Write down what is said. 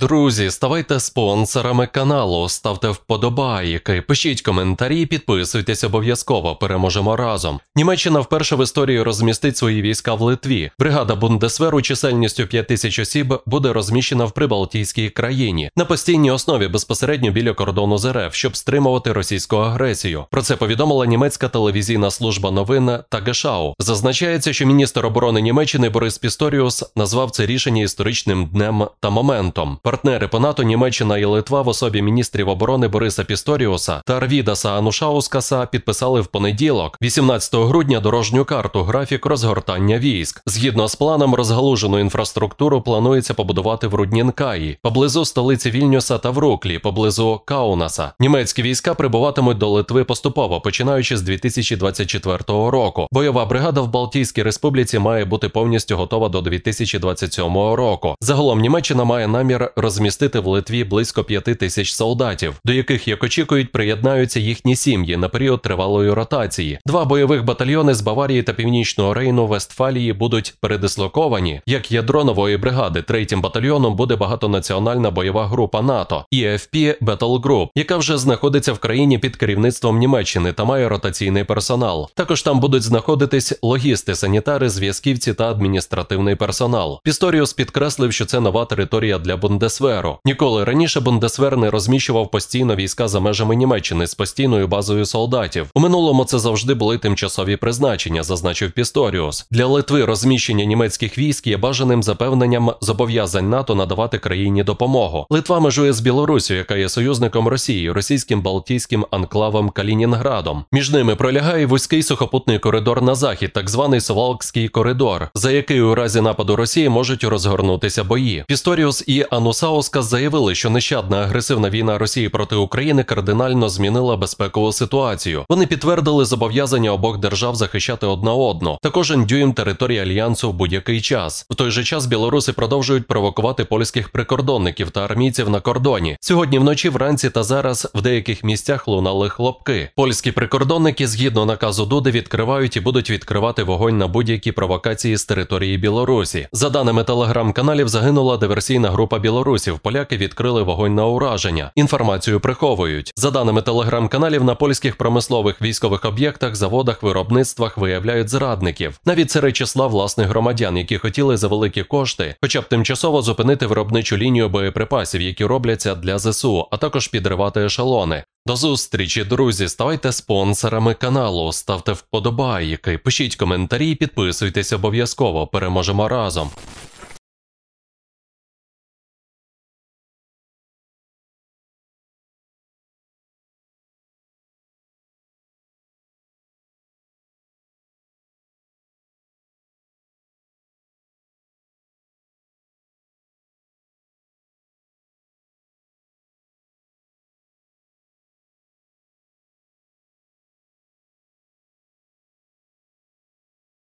Друзі, ставайте спонсорами каналу, ставте вподобайки, пишіть коментарі, підписуйтесь обов'язково, переможемо разом. Німеччина вперше в історії розмістить свої війська в Литві. Бригада Бундесверу чисельністю 5 тисяч осіб буде розміщена в Прибалтійській країні на постійній основі безпосередньо біля кордону з РФ, щоб стримувати російську агресію. Про це повідомила німецька телевізійна служба новин Тагешау. Зазначається, що міністр оборони Німеччини Борис Пісторіус назвав це рішення історичним днем та моментом. Партнери по НАТО Німеччина і Литва в особі міністрів оборони Бориса Пісторіуса та Арвідаса Анушаускаса підписали в понеділок, 18 грудня, дорожню карту графік розгортання військ. Згідно з планом, розгалужену інфраструктуру планується побудувати в Руднінкаї, поблизу столиці Вільнюса та в Руклі, поблизу Каунаса. Німецькі війська прибуватимуть до Литви поступово, починаючи з 2024 року. Бойова бригада в Балтійській Республіці має бути повністю готова до 2027 року. Загалом Німеччина має намір розмістити в Литві близько п'яти тисяч солдатів, до яких, як очікують, приєднаються їхні сім'ї на період тривалої ротації. Два бойових батальйони з Баварії та Північного Рейну Вестфалії будуть передислоковані. Як ядро нової бригади, третім батальйоном буде багатонаціональна бойова група НАТО EFP Battle Group, яка вже знаходиться в країні під керівництвом Німеччини та має ротаційний персонал. Також там будуть знаходитись логісти, санітари, зв'язківці та адміністративний персонал. Пісторіус підкреслив, що це нова територія для Бундесвіги. Бундесверу. Ніколи раніше Бундесвер не розміщував постійно війська за межами Німеччини з постійною базою солдатів. У минулому це завжди були тимчасові призначення, зазначив Пісторіус. Для Литви розміщення німецьких військ є бажаним запевненням зобов'язань НАТО надавати країні допомогу. Литва межує з Білорусю, яка є союзником Росії, російським Балтійським анклавом Калінінградом. Між ними пролягає вузький сухопутний коридор на захід, так званий Сувалкський коридор, за який у разі нападу Росії можуть розгорнутися бої. Пісторіус і Анус. Роса заявили, що нещадна агресивна війна Росії проти України кардинально змінила безпекову ситуацію. Вони підтвердили зобов'язання обох держав захищати одна одну також кожен території альянсу в будь-який час. В той же час білоруси продовжують провокувати польських прикордонників та армійців на кордоні. Сьогодні вночі, вранці та зараз в деяких місцях лунали хлопки. Польські прикордонники, згідно наказу Дуди, відкривають і будуть відкривати вогонь на будь-які провокації з території Білорусі. За даними телеграм-каналів, загинула диверсійна група білорусів білорусів поляки відкрили вогонь на ураження. Інформацію приховують. За даними телеграм-каналів, на польських промислових військових об'єктах, заводах, виробництвах виявляють зрадників, навіть серед числа власних громадян, які хотіли за великі кошти, хоча б тимчасово зупинити виробничу лінію боєприпасів, які робляться для ЗСУ, а також підривати ешелони. До зустрічі, друзі, ставайте спонсорами каналу, ставте вподобайки, пишіть коментарі, підписуйтесь обов'язково. Переможемо разом.